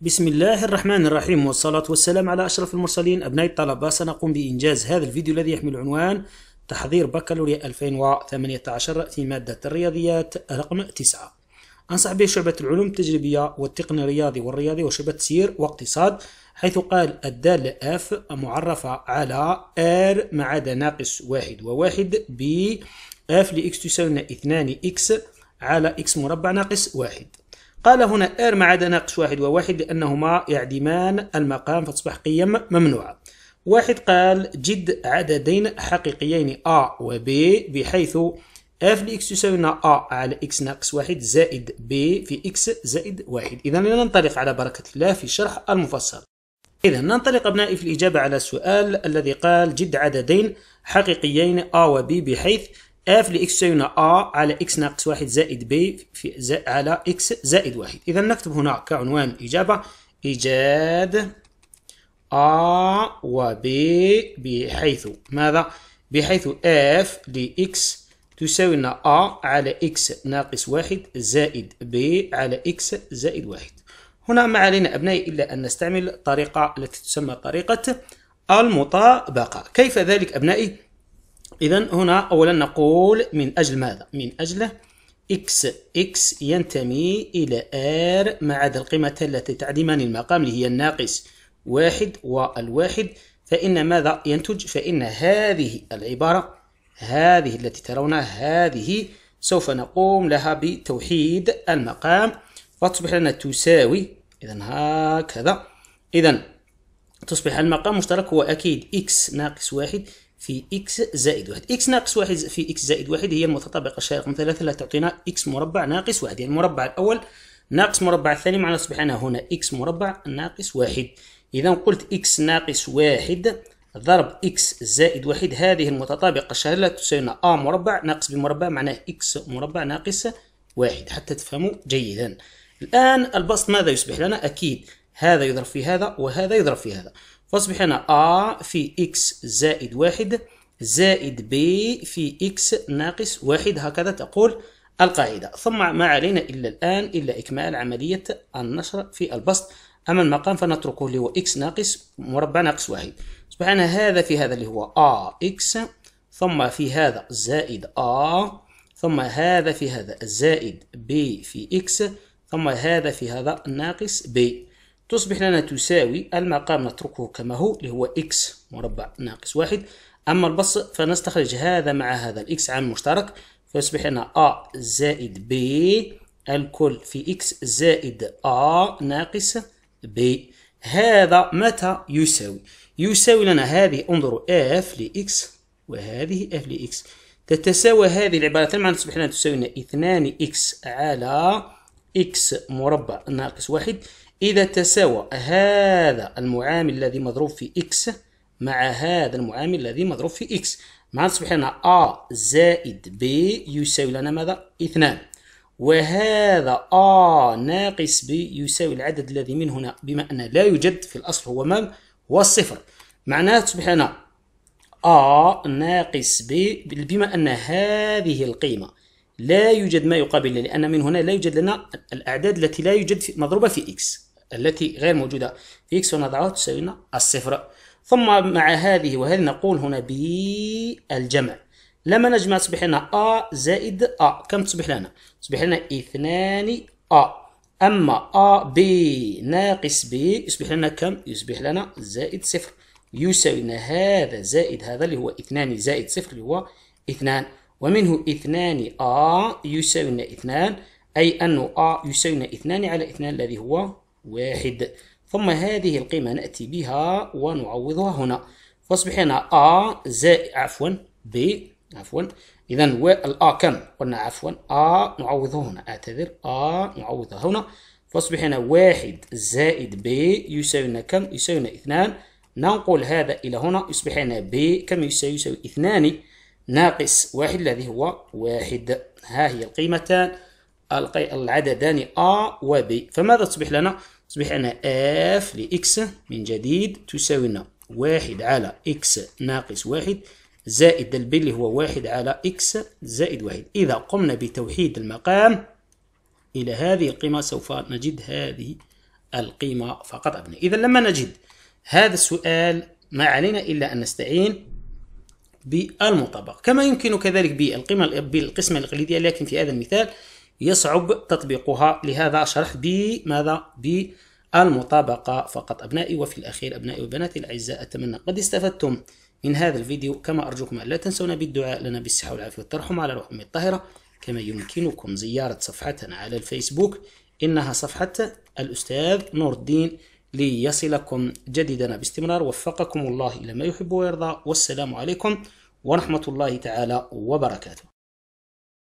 بسم الله الرحمن الرحيم والصلاة والسلام على أشرف المرسلين أبناء الطلبة سنقوم بإنجاز هذا الفيديو الذي يحمل عنوان تحضير بكالوريا 2018 في مادة الرياضيات رقم 9 أنصح به شعبة العلوم التجريبية والتقني الرياضي والرياضي وشعبة سير واقتصاد حيث قال الدالة اف معرفة على ار ما عدا ناقص واحد وواحد ب F لإكس تساوي اثنان اكس على اكس مربع ناقص واحد قال هنا ار ما عدا ناقص واحد وواحد لأنهما يعدمان المقام فتصبح قيم ممنوعة واحد قال جد عددين حقيقيين A و B بحيث f لx تساوينا لنا A على x ناقص واحد زائد B في x زائد واحد إذا لننطلق على بركة الله في شرح المفصل إذا ننطلق أبنائي في الإجابة على السؤال الذي قال جد عددين حقيقيين A و B بحيث اف لإكس تساوي A على إكس ناقص واحد زائد B في على إكس زائد واحد إذا نكتب هنا كعنوان الإجابة إيجاد A و B بحيث ماذا؟ بحيث F لإكس تساوي ا A على إكس ناقص واحد زائد B على إكس زائد واحد هنا ما علينا أبنائي إلا أن نستعمل الطريقة التي تسمى طريقة المطابقة كيف ذلك أبنائي؟ إذا هنا أولا نقول من أجل ماذا؟ من أجله إكس إكس ينتمي إلى آر ما عدا القيمتان التي تعدمان المقام اللي هي الناقص واحد والواحد فإن ماذا ينتج؟ فإن هذه العبارة هذه التي ترونها هذه سوف نقوم لها بتوحيد المقام فتصبح لنا تساوي إذا هكذا إذا تصبح المقام مشترك هو أكيد إكس ناقص واحد في اكس زائد واحد اكس ناقص واحد في اكس زائد واحد هي المتطابقة الشهية من ثلاثة لا تعطينا اكس مربع ناقص واحد يعني المربع الأول ناقص مربع الثاني معناه أصبح أنا هنا اكس مربع ناقص واحد إذا قلت اكس ناقص واحد ضرب اكس زائد واحد هذه المتطابقة الشهية لا تساوينا ا مربع ناقص ب مربع معناه اكس مربع ناقص واحد حتى تفهموا جيدا الآن البسط ماذا يصبح لنا أكيد هذا يضرب في هذا وهذا يضرب في هذا فاصبح هنا A في X زائد واحد زائد B في X ناقص واحد هكذا تقول القاعدة ثم ما علينا إلا الآن إلا إكمال عملية النشر في البسط أما المقام فنتركه اللي هو x ناقص مربع ناقص واحد سبحان هذا في هذا اللي هو X ثم في هذا زائد a ثم هذا في هذا زائد b في x ثم هذا في هذا ناقص b تصبح لنا تساوي المقام نتركه كما هو اللي هو x مربع ناقص واحد أما البسط فنستخرج هذا مع هذا الإكس عامل مشترك فيصبح لنا أ زائد ب الكل في إكس زائد أ ناقص ب هذا متى يساوي؟ يساوي لنا هذه انظروا إف لإكس وهذه إف لإكس تتساوى هذه العبارتان معناها تصبح لنا تساوي لنا 2 إكس على إكس مربع ناقص واحد إذا تساوى هذا المعامل الذي مضروب في إكس مع هذا المعامل الذي مضروب في إكس مع تصبح لنا A زائد B يساوي لنا ماذا؟ اثنان وهذا A ناقص B يساوي العدد الذي من هنا بما أن لا يوجد في الأصل هو ما هو الصفر معناه تصبح لنا A ناقص B بما أن هذه القيمة لا يوجد ما يقابل لأن من هنا لا يوجد لنا الأعداد التي لا يوجد مضروبة في X التي غير موجودة في إكس ونضعها تساوي الصفر ثم مع هذه وهذه نقول هنا بالجمع لما نجمع تصبح لنا أ زائد أ كم تصبح لنا؟ تصبح لنا اثنان أ أما أ ب ناقص ب يصبح لنا كم؟ يصبح لنا زائد صفر يساوي لنا هذا زائد هذا اللي هو اثنان زائد صفر اللي هو اثنان ومنه اثنان أ يساوي لنا اثنان أي أن أ يساوي لنا اثنان على اثنان الذي هو واحد ثم هذه القيمة نأتي بها ونعوضها هنا فاصبح هنا A زائد عفوا B عفوا إذا الأ كم؟ قلنا عفوا A نعوضه هنا أعتذر A نعوضها هنا فاصبح هنا واحد زائد B يساوينا كم؟ يساوينا اثنان ننقل هذا إلى هنا يصبح هنا B كم يساوي؟ يساوي اثنان ناقص واحد الذي هو واحد ها هي القيمتان العددان A و B فماذا تصبح لنا؟ تصبح عندنا اف لإكس من جديد تساوي لنا واحد على إكس ناقص واحد زائد البي اللي هو واحد على إكس زائد واحد إذا قمنا بتوحيد المقام إلى هذه القيمة سوف نجد هذه القيمة فقط أبناء إذا لما نجد هذا السؤال ما علينا إلا أن نستعين بالمطابق كما يمكن كذلك بالقيمة بالقسمة الإقليدية لكن في هذا المثال يصعب تطبيقها لهذا شرح بماذا؟ بالمطابقة فقط أبنائي وفي الأخير أبنائي وبناتي الأعزاء أتمنى قد استفدتم من هذا الفيديو كما أرجوكم أن لا تنسونا بالدعاء لنا بالصحة والعافية والترحم على روح أمي الطاهرة كما يمكنكم زيارة صفحتنا على الفيسبوك إنها صفحة الأستاذ نور الدين ليصلكم جديدنا باستمرار وفقكم الله إلى ما يحب ويرضى والسلام عليكم ورحمة الله تعالى وبركاته